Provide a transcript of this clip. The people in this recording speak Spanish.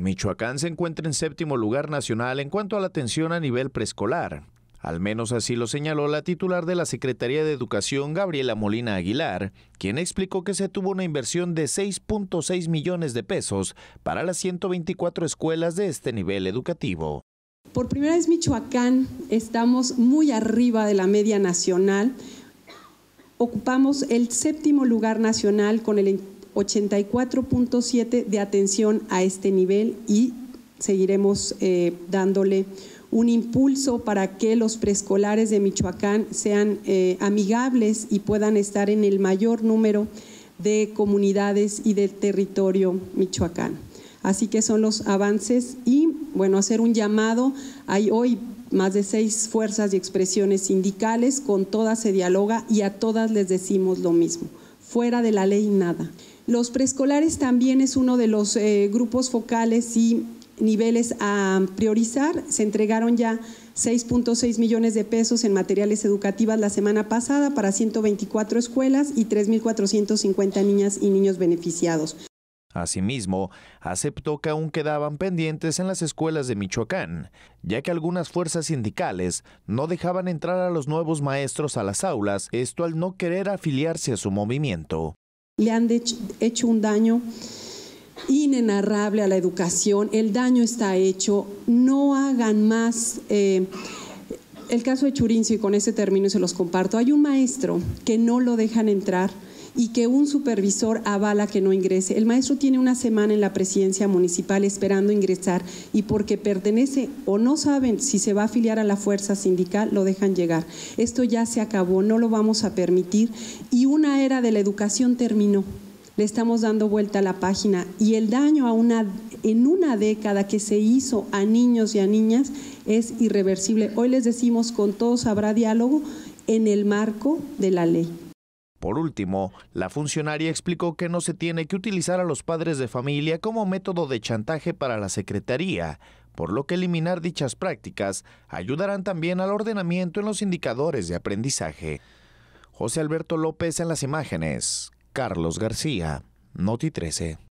Michoacán se encuentra en séptimo lugar nacional en cuanto a la atención a nivel preescolar. Al menos así lo señaló la titular de la Secretaría de Educación, Gabriela Molina Aguilar, quien explicó que se tuvo una inversión de 6.6 millones de pesos para las 124 escuelas de este nivel educativo. Por primera vez Michoacán estamos muy arriba de la media nacional. Ocupamos el séptimo lugar nacional con el 84.7 de atención a este nivel y seguiremos eh, dándole un impulso para que los preescolares de Michoacán sean eh, amigables y puedan estar en el mayor número de comunidades y del territorio michoacán. Así que son los avances y, bueno, hacer un llamado. Hay hoy más de seis fuerzas y expresiones sindicales, con todas se dialoga y a todas les decimos lo mismo fuera de la ley nada. Los preescolares también es uno de los eh, grupos focales y niveles a priorizar. Se entregaron ya 6.6 millones de pesos en materiales educativos la semana pasada para 124 escuelas y 3.450 niñas y niños beneficiados. Asimismo, aceptó que aún quedaban pendientes en las escuelas de Michoacán, ya que algunas fuerzas sindicales no dejaban entrar a los nuevos maestros a las aulas, esto al no querer afiliarse a su movimiento. Le han hecho un daño inenarrable a la educación, el daño está hecho, no hagan más... Eh, el caso de Churincio, y con ese término se los comparto, hay un maestro que no lo dejan entrar y que un supervisor avala que no ingrese. El maestro tiene una semana en la presidencia municipal esperando ingresar y porque pertenece o no saben si se va a afiliar a la fuerza sindical, lo dejan llegar. Esto ya se acabó, no lo vamos a permitir y una era de la educación terminó le estamos dando vuelta a la página y el daño a una en una década que se hizo a niños y a niñas es irreversible. Hoy les decimos con todos habrá diálogo en el marco de la ley. Por último, la funcionaria explicó que no se tiene que utilizar a los padres de familia como método de chantaje para la Secretaría, por lo que eliminar dichas prácticas ayudarán también al ordenamiento en los indicadores de aprendizaje. José Alberto López en las imágenes, Carlos García, Noti 13.